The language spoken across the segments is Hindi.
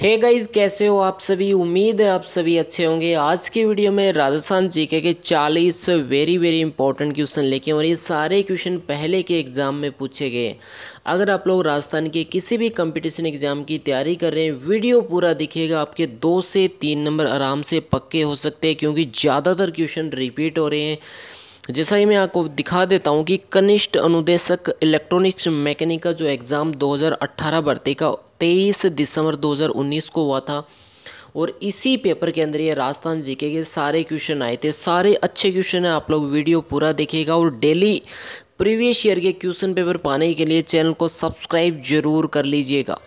हे hey गाइज कैसे हो आप सभी उम्मीद है आप सभी अच्छे होंगे आज की वीडियो में राजस्थान जीके के 40 वेरी वेरी इंपॉर्टेंट क्वेश्चन लेके और ये सारे क्वेश्चन पहले के एग्ज़ाम में पूछे गए अगर आप लोग राजस्थान के किसी भी कंपटीशन एग्ज़ाम की तैयारी कर रहे हैं वीडियो पूरा दिखेगा आपके दो से तीन नंबर आराम से पक्के हो सकते हैं क्योंकि ज़्यादातर क्वेश्चन रिपीट हो रहे हैं जैसा ही मैं आपको दिखा देता हूँ कि कनिष्ठ अनुदेशक इलेक्ट्रॉनिक्स मैकेनिक का जो एग्ज़ाम 2018 भर्ती का तेईस दिसंबर 2019 को हुआ था और इसी पेपर के अंदर ये राजस्थान जीके के सारे क्वेश्चन आए थे सारे अच्छे क्वेश्चन हैं आप लोग वीडियो पूरा देखिएगा और डेली प्रीवियस ईयर के क्वेश्चन पेपर पाने के लिए चैनल को सब्सक्राइब जरूर कर लीजिएगा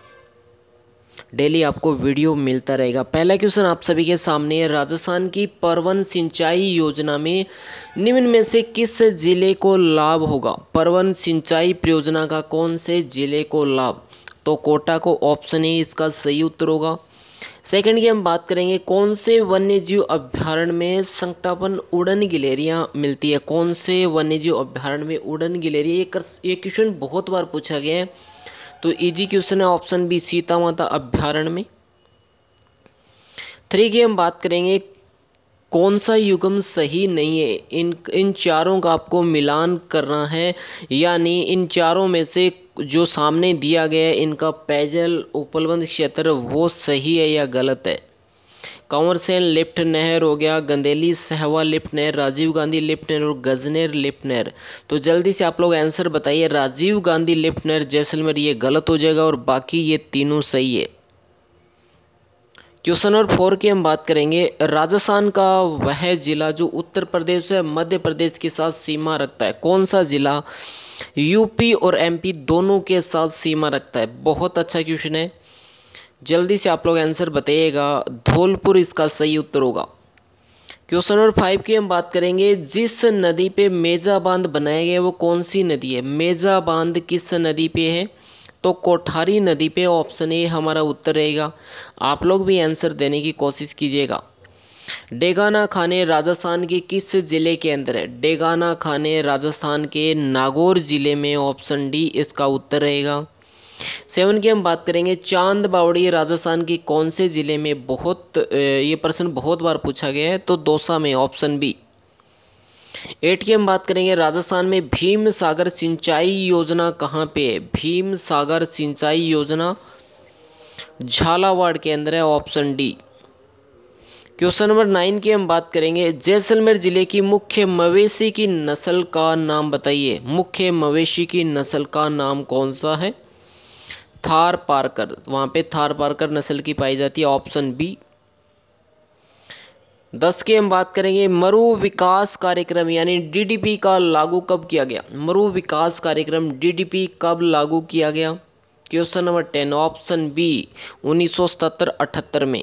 डेली आपको वीडियो मिलता रहेगा पहला क्वेश्चन आप सभी के सामने है राजस्थान की परवन सिंचाई योजना में निम्न में से किस जिले को लाभ होगा परवन सिंचाई परियोजना का कौन से जिले को लाभ तो कोटा को ऑप्शन ए इसका सही उत्तर होगा सेकंड की हम बात करेंगे कौन से वन्य जीव अभ्यारण्य में संकटापन उड़न गिलेरिया मिलती है कौन से वन्य जीव अभ्यारण्य में उड़न गिलेरिया ये कर, ये क्वेश्चन बहुत बार पूछा गया है तो इजी क्वेश्चन है ऑप्शन बी सीता माता अभ्यारण्य में थ्री की हम बात करेंगे कौन सा युगम सही नहीं है इन इन चारों का आपको मिलान करना है यानी इन चारों में से जो सामने दिया गया है इनका पेयजल उपलब्ध क्षेत्र वो सही है या गलत है कंवर सेन लिफ्ट नहर हो गया गंदेली सहवा लिफ्ट नहर राजीव गांधी लिफ्ट नहर और गजनेर लिफ्ट नहर तो जल्दी से आप लोग आंसर बताइए राजीव गांधी लिफ्ट नहर जैसलमेर ये गलत हो जाएगा और बाकी ये तीनों सही है क्वेश्चन नंबर फोर की हम बात करेंगे राजस्थान का वह ज़िला जो उत्तर प्रदेश व मध्य प्रदेश के साथ सीमा रखता है कौन सा ज़िला यूपी और एमपी दोनों के साथ सीमा रखता है बहुत अच्छा क्वेश्चन है जल्दी से आप लोग आंसर बताइएगा धौलपुर इसका सही उत्तर होगा क्वेश्चन नंबर फाइव की हम बात करेंगे जिस नदी पे मेजा बांध बनाया गया वो कौन सी नदी है मेजा बांध किस नदी पे है तो कोठारी नदी पे ऑप्शन ए हमारा उत्तर रहेगा आप लोग भी आंसर देने की कोशिश कीजिएगा डेगाना खाने राजस्थान के किस ज़िले के अंदर है डेगाना खाने राजस्थान के नागौर ज़िले में ऑप्शन डी इसका उत्तर रहेगा सेवन की हम बात करेंगे चांद बावड़ी राजस्थान के कौन से ज़िले में बहुत ये प्रश्न बहुत बार पूछा गया है तो दोसा में ऑप्शन बी एट की हम बात करेंगे राजस्थान में भीम सागर सिंचाई योजना कहाँ पे है भीम सागर सिंचाई योजना झालावाड़ के अंदर है option D question number nine की हम बात करेंगे जैसलमेर जिले की मुख्य मवेशी की नस्ल का नाम बताइए मुख्य मवेशी की नस्ल का नाम कौन सा है थार पारकर वहाँ पे थार पारकर नस्ल की पाई जाती है ऑप्शन बी दस के हम बात करेंगे मरु विकास कार्यक्रम यानी डीडीपी का लागू कब किया गया मरु विकास कार्यक्रम डीडीपी कब लागू किया गया question number ten option B उन्नीस सौ में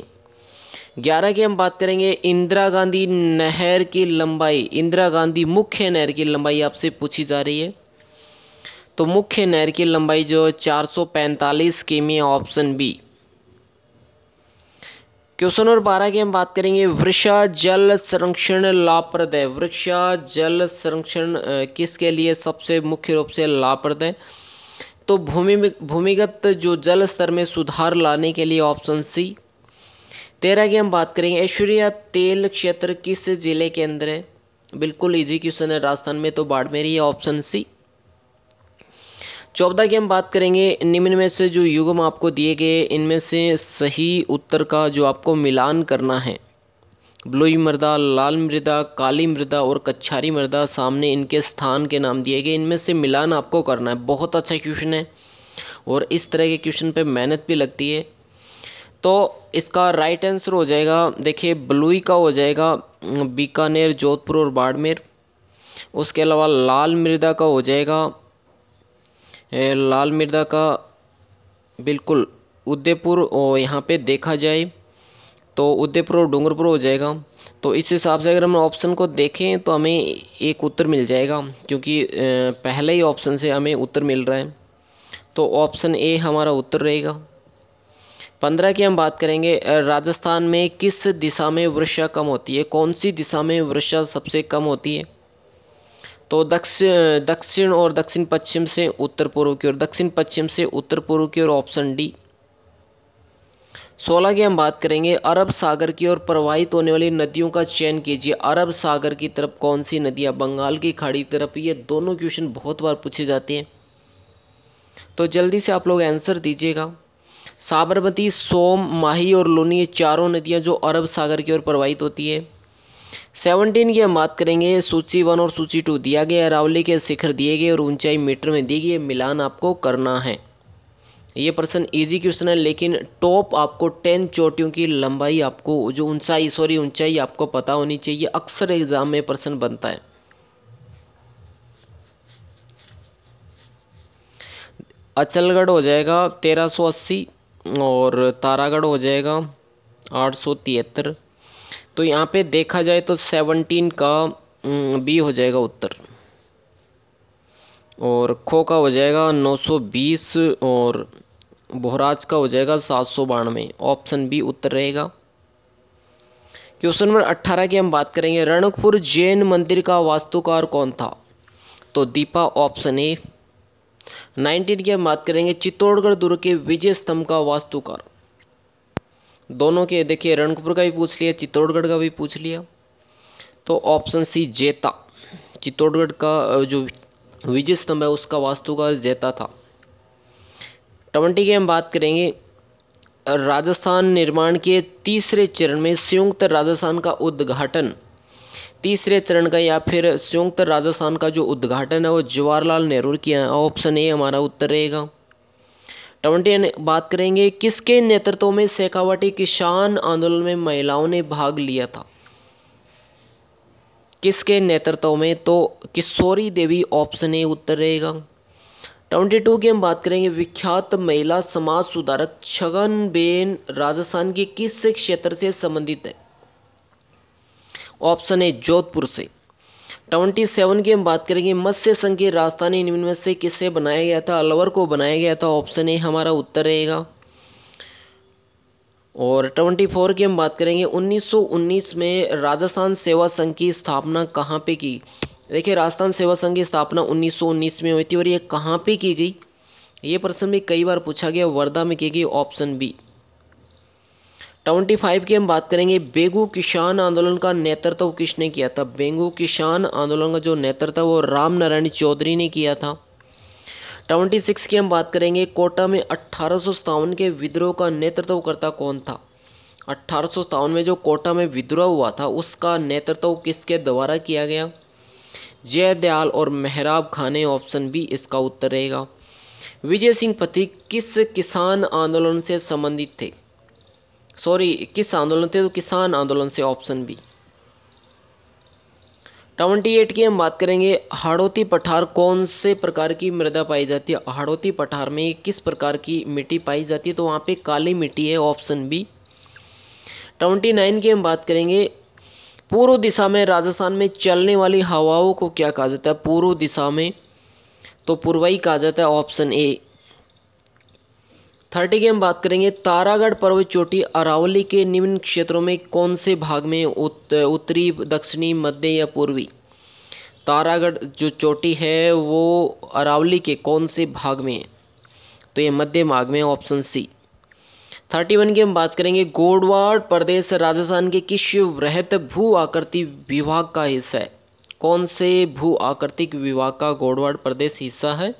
ग्यारह की हम बात करेंगे इंदिरा गांधी नहर की लंबाई इंदिरा गांधी मुख्य नहर की लंबाई आपसे पूछी जा रही है तो मुख्य नहर की लंबाई जो है चार सौ किमी ऑप्शन बी क्वेश्चन नंबर बारह की हम बात करेंगे वृक्षा जल संरक्षण लाभप्रद है वृक्षा जल संरक्षण किसके लिए सबसे मुख्य रूप से लाभप्रद है तो भूमि भूमिगत जो जल स्तर में सुधार लाने के लिए ऑप्शन सी तेरह की हम बात करेंगे ऐश्वर्या तेल क्षेत्र किस जिले के अंदर है बिल्कुल इजी क्वेश्चन है राजस्थान में तो बाड़मेर ही ऑप्शन सी चौदह की हम बात करेंगे निम्न में से जो युगम आपको दिए गए इनमें से सही उत्तर का जो आपको मिलान करना है ब्लूई मृदा लाल मृदा काली मृदा और कच्छारी मृदा सामने इनके स्थान के नाम दिए गए इनमें से मिलान आपको करना है बहुत अच्छा क्वेश्चन है और इस तरह के क्वेश्चन पे मेहनत भी लगती है तो इसका राइट आंसर हो जाएगा देखिए ब्लूई का हो जाएगा बीकानेर जोधपुर और बाड़मेर उसके अलावा लाल मृदा का हो जाएगा लाल मृदा का बिल्कुल उदयपुर और यहाँ पे देखा जाए तो उदयपुर और डूंगरपुर हो जाएगा तो इस हिसाब से अगर हम ऑप्शन को देखें तो हमें एक उत्तर मिल जाएगा क्योंकि पहले ही ऑप्शन से हमें उत्तर मिल रहा है तो ऑप्शन ए हमारा उत्तर रहेगा पंद्रह की हम बात करेंगे राजस्थान में किस दिशा में वर्षा कम होती है कौन सी दिशा में वर्षा सबसे कम होती है तो दक्षिण दक्षिण और दक्षिण पश्चिम से उत्तर पूर्व की ओर दक्षिण पश्चिम से उत्तर पूर्व की ओर ऑप्शन डी सोलह की हम बात करेंगे अरब सागर की ओर प्रवाहित होने वाली नदियों का चयन कीजिए अरब सागर की तरफ कौन सी नदियाँ बंगाल की खाड़ी की तरफ ये दोनों क्वेश्चन बहुत बार पूछे जाते हैं तो जल्दी से आप लोग आंसर दीजिएगा साबरमती सोम माही और लोनी ये चारों नदियाँ जो अरब सागर की ओर प्रवाहित होती है सेवनटीन की हम बात करेंगे सूची वन और सूची टू दिया गया अरावली के शिखर दिए गए और ऊंचाई मीटर में दी गई मिलान आपको करना है ये प्रश्न इजी क्वेश्चन है लेकिन टॉप आपको टेन चोटियों की लंबाई आपको जो ऊंचाई सॉरी ऊंचाई आपको पता होनी चाहिए अक्सर एग्जाम में प्रश्न बनता है अचलगढ़ हो जाएगा 1380 और तारागढ़ हो जाएगा आठ सौ तिहत्तर तो यहाँ पे देखा जाए तो सेवनटीन का बी हो जाएगा उत्तर और खो का हो जाएगा नौ सौ बीस और बोहराज का हो जाएगा सात सौ बानवे ऑप्शन बी उत्तर रहेगा क्वेश्चन नंबर अट्ठारह की हम बात करेंगे रणकपुर जैन मंदिर का वास्तुकार कौन था तो दीपा ऑप्शन ए नाइनटीन की हम बात करेंगे चित्तौड़गढ़ दुर्ग के विजय स्तंभ का वास्तुकार दोनों के देखिए रणकपुर का भी पूछ लिया चित्तौड़गढ़ का भी पूछ लिया तो ऑप्शन सी जेता चित्तौड़गढ़ का जो विजय स्तंभ है उसका वास्तुकार जेता था ट्वेंटी की हम बात करेंगे राजस्थान निर्माण के तीसरे चरण में संयुक्त राजस्थान का उद्घाटन तीसरे चरण का या फिर संयुक्त राजस्थान का जो उद्घाटन है वो जवाहरलाल नेहरू किया है ऑप्शन ए हमारा उत्तर रहेगा ट्वेंटी बात करेंगे किसके नेतृत्व में शेखावटी किसान आंदोलन में महिलाओं ने भाग लिया था किसके नेतृत्व में तो किशोरी देवी ऑप्शन ए उत्तर रहेगा ट्वेंटी टू की हम बात करेंगे विख्यात महिला समाज सुधारक छगन बेन राजस्थान के किस क्षेत्र से संबंधित है ऑप्शन ए जोधपुर से ट्वेंटी सेवन की हम बात करेंगे मत्स्य संघ की राजधानी निम्न से किससे बनाया गया था अलवर को बनाया गया था ऑप्शन ए हमारा उत्तर रहेगा और ट्वेंटी फोर की हम बात करेंगे 1919 में राजस्थान सेवा संघ की स्थापना कहाँ पे की देखिए राजस्थान सेवा संघ की स्थापना 1919 में हुई थी और ये कहाँ पे की गई ये प्रश्न भी कई बार पूछा गया वर्धा में की गई ऑप्शन बी सेवेंटी फाइव की हम बात करेंगे बेगू किसान आंदोलन का नेतृत्व तो किसने किया था बेगू किसान आंदोलन का जो नेतृत्व था वो राम नारायण चौधरी ने किया था सेवेंटी सिक्स की हम बात करेंगे कोटा में अट्ठारह के विद्रोह का नेतृत्व तो करता कौन था अट्ठारह में जो कोटा में विद्रोह हुआ था उसका नेतृत्व तो किसके द्वारा किया गया जय दयाल और मेहराब खाने ऑप्शन बी इसका उत्तर रहेगा विजय सिंह पथिक किस किसान आंदोलन से संबंधित थे सॉरी किस आंदोलन थे तो किसान आंदोलन से ऑप्शन बी ट्वेंटी एट की हम बात करेंगे हाड़ोती पठार कौन से प्रकार की मृदा पाई जाती है हाड़ोती पठार में किस प्रकार की मिट्टी पाई जाती है तो वहाँ पे काली मिट्टी है ऑप्शन बी ट्वेंटी नाइन की हम बात करेंगे पूर्व दिशा में राजस्थान में चलने वाली हवाओं को क्या कहा जाता है पूर्व दिशा में तो पूर्वाई कहा जाता है ऑप्शन ए थर्टी की हम बात करेंगे तारागढ़ पर्वत चोटी अरावली के निम्न क्षेत्रों में कौन से भाग में उत, उत्तरी दक्षिणी मध्य या पूर्वी तारागढ़ जो चोटी है वो अरावली के कौन से भाग में है तो ये मध्य भाग में ऑप्शन सी थर्टी वन की हम बात करेंगे गोडवाड़ प्रदेश राजस्थान के किस वृहत भू आकृति विभाग का हिस्सा है कौन से भू आकृतिक विभाग का गोडवाड़ प्रदेश हिस्सा है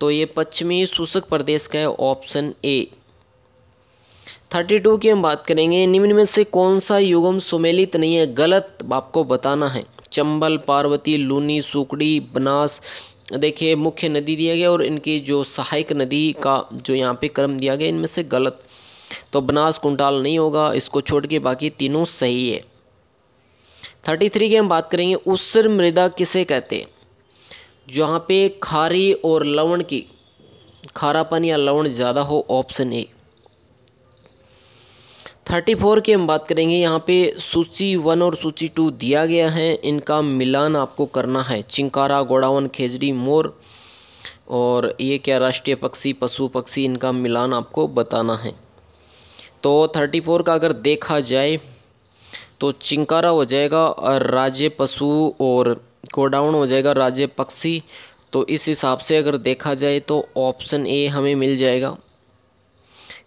तो ये पश्चिमी सूसक प्रदेश का है ऑप्शन ए थर्टी टू की हम बात करेंगे निम्न में से कौन सा युगम सुमेलित नहीं है गलत आपको बताना है चंबल पार्वती लूनी सुकड़ी बनास देखिए मुख्य नदी दिया गया और इनकी जो सहायक नदी का जो यहाँ पे क्रम दिया गया इनमें से गलत तो बनास कुंटाल नहीं होगा इसको छोड़ के बाकी तीनों सही है थर्टी थ्री की हम बात करेंगे उस्र मृदा किसे कहते हैं जहाँ पे खारी और लवण की खारापन या लवण ज़्यादा हो ऑप्शन ए थर्टी फोर की हम बात करेंगे यहाँ पे सूची वन और सूची टू दिया गया है इनका मिलान आपको करना है चिंकारा गोड़ावन खेजड़ी मोर और ये क्या राष्ट्रीय पक्षी पशु पक्षी इनका मिलान आपको बताना है तो थर्टी फोर का अगर देखा जाए तो चिंकारा हो जाएगा और राज्य पशु और को डाउन हो जाएगा राज्य पक्षी तो इस हिसाब से अगर देखा जाए तो ऑप्शन ए हमें मिल जाएगा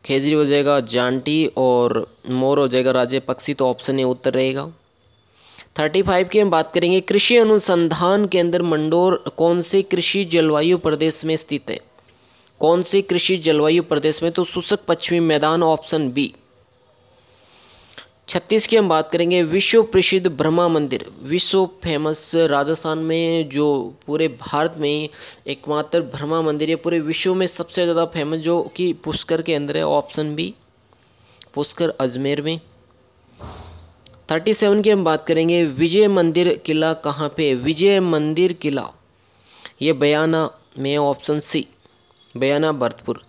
खेजरी हो जाएगा जानटी और मोर हो जाएगा राज्य पक्षी तो ऑप्शन ए उत्तर रहेगा थर्टी फाइव की हम बात करेंगे कृषि अनुसंधान केंद्र मंडोर कौन से कृषि जलवायु प्रदेश में स्थित है कौन से कृषि जलवायु प्रदेश में तो शुष्क पश्चिमी मैदान ऑप्शन बी छत्तीस की हम बात करेंगे विश्व प्रसिद्ध ब्रह्मा मंदिर विश्व फेमस राजस्थान में जो पूरे भारत में एकमात्र ब्रह्मा मंदिर है पूरे विश्व में सबसे ज़्यादा फेमस जो कि पुष्कर के अंदर है ऑप्शन बी पुष्कर अजमेर में थर्टी सेवन की हम बात करेंगे विजय मंदिर किला कहाँ पे विजय मंदिर किला ये बयाना में option C Bayana Bharatpur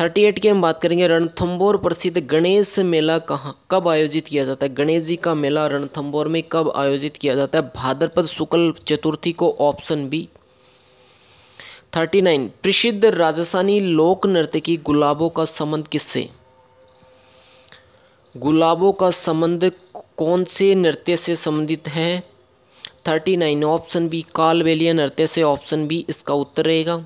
thirty eight की हम बात करेंगे रणथम्बोर प्रसिद्ध गणेश मेला कहाँ कब आयोजित किया जाता है गणेश जी का मेला रणथम्बोर में कब आयोजित किया जाता है भाद्रपद शुक्ल चतुर्थी को ऑप्शन बी थर्टी नाइन प्रसिद्ध राजस्थानी लोक नृत्य की गुलाबों का संबंध किससे गुलाबों का संबंध कौन से नृत्य से संबंधित है thirty nine option B Kalbelia नृत्य से ऑप्शन बी इसका उत्तर रहेगा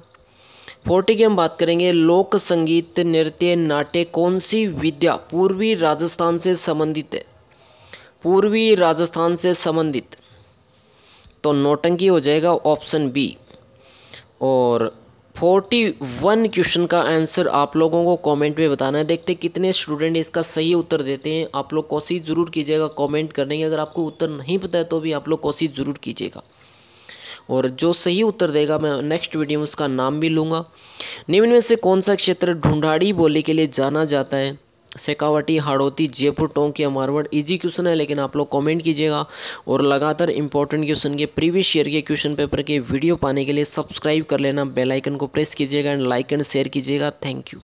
फोर्टी की हम बात करेंगे लोक संगीत नृत्य नाट्य कौन सी विद्या पूर्वी राजस्थान से संबंधित है पूर्वी राजस्थान से संबंधित तो नोटंकी हो जाएगा ऑप्शन बी और फोर्टी वन क्वेश्चन का आंसर आप लोगों को कमेंट में बताना है देखते कितने स्टूडेंट इसका सही उत्तर देते हैं आप लोग कोशिश ज़रूर कीजिएगा कमेंट करने की अगर आपको उत्तर नहीं पता है तो भी आप लोग कोशिश ज़रूर कीजिएगा और जो सही उत्तर देगा मैं नेक्स्ट वीडियो में उसका नाम भी लूँगा निम्न में से कौन सा क्षेत्र ढूंढाड़ी बोली के लिए जाना जाता है सेकावटी हाड़ोती जयपुर टोंक या मारवाड़ इजी क्वेश्चन है लेकिन आप लोग कमेंट कीजिएगा और लगातार इंपॉर्टेंट क्वेश्चन के प्रीवियस ईयर के क्वेश्चन पेपर के वीडियो पाने के लिए सब्सक्राइब कर लेना बेल आइकन को प्रेस कीजिएगा एंड लाइक एंड शेयर कीजिएगा थैंक यू